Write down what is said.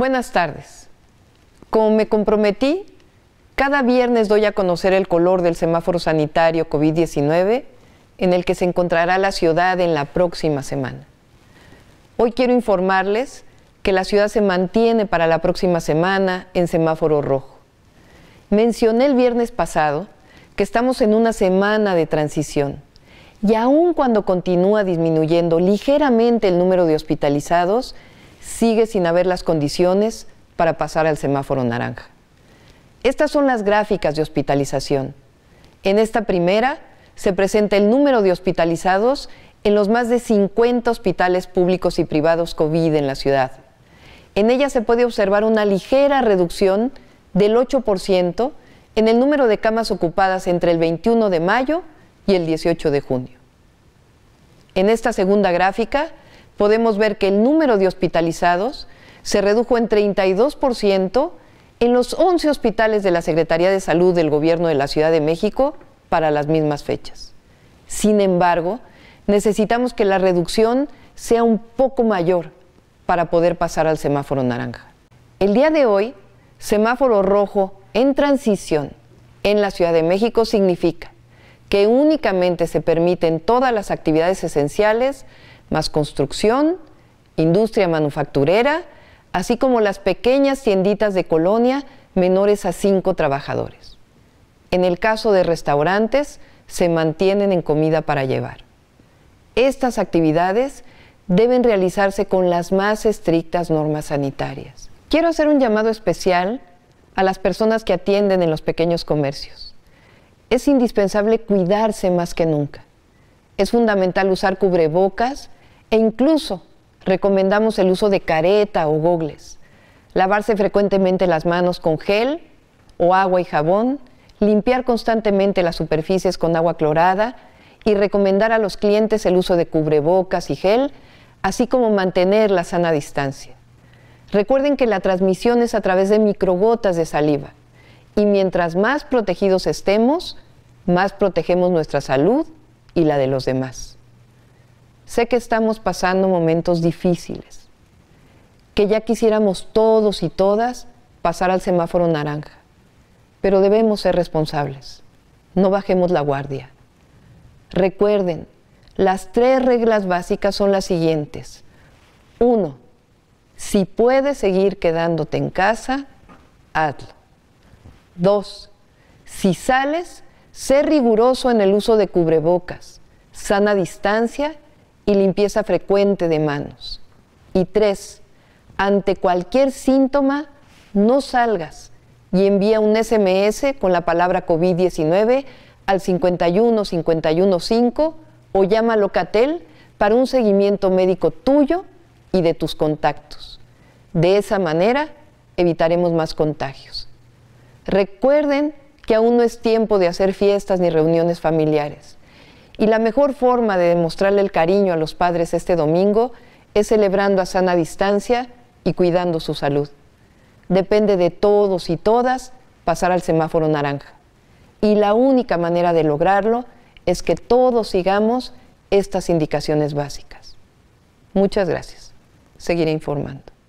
Buenas tardes. Como me comprometí, cada viernes doy a conocer el color del semáforo sanitario COVID-19 en el que se encontrará la ciudad en la próxima semana. Hoy quiero informarles que la ciudad se mantiene para la próxima semana en semáforo rojo. Mencioné el viernes pasado que estamos en una semana de transición y aun cuando continúa disminuyendo ligeramente el número de hospitalizados, sigue sin haber las condiciones para pasar al semáforo naranja. Estas son las gráficas de hospitalización. En esta primera se presenta el número de hospitalizados en los más de 50 hospitales públicos y privados COVID en la ciudad. En ella se puede observar una ligera reducción del 8% en el número de camas ocupadas entre el 21 de mayo y el 18 de junio. En esta segunda gráfica podemos ver que el número de hospitalizados se redujo en 32% en los 11 hospitales de la Secretaría de Salud del Gobierno de la Ciudad de México para las mismas fechas. Sin embargo, necesitamos que la reducción sea un poco mayor para poder pasar al semáforo naranja. El día de hoy, semáforo rojo en transición en la Ciudad de México significa que únicamente se permiten todas las actividades esenciales más construcción, industria manufacturera, así como las pequeñas tienditas de colonia menores a cinco trabajadores. En el caso de restaurantes, se mantienen en comida para llevar. Estas actividades deben realizarse con las más estrictas normas sanitarias. Quiero hacer un llamado especial a las personas que atienden en los pequeños comercios. Es indispensable cuidarse más que nunca. Es fundamental usar cubrebocas e incluso recomendamos el uso de careta o gogles, lavarse frecuentemente las manos con gel o agua y jabón, limpiar constantemente las superficies con agua clorada y recomendar a los clientes el uso de cubrebocas y gel, así como mantener la sana distancia. Recuerden que la transmisión es a través de microgotas de saliva y mientras más protegidos estemos, más protegemos nuestra salud y la de los demás. Sé que estamos pasando momentos difíciles, que ya quisiéramos todos y todas pasar al semáforo naranja, pero debemos ser responsables. No bajemos la guardia. Recuerden, las tres reglas básicas son las siguientes. Uno, si puedes seguir quedándote en casa, hazlo. Dos, si sales, sé riguroso en el uso de cubrebocas, sana distancia limpieza frecuente de manos. Y tres, ante cualquier síntoma, no salgas y envía un SMS con la palabra COVID-19 al 51515 o llama a Locatel para un seguimiento médico tuyo y de tus contactos. De esa manera evitaremos más contagios. Recuerden que aún no es tiempo de hacer fiestas ni reuniones familiares. Y la mejor forma de demostrarle el cariño a los padres este domingo es celebrando a sana distancia y cuidando su salud. Depende de todos y todas pasar al semáforo naranja. Y la única manera de lograrlo es que todos sigamos estas indicaciones básicas. Muchas gracias. Seguiré informando.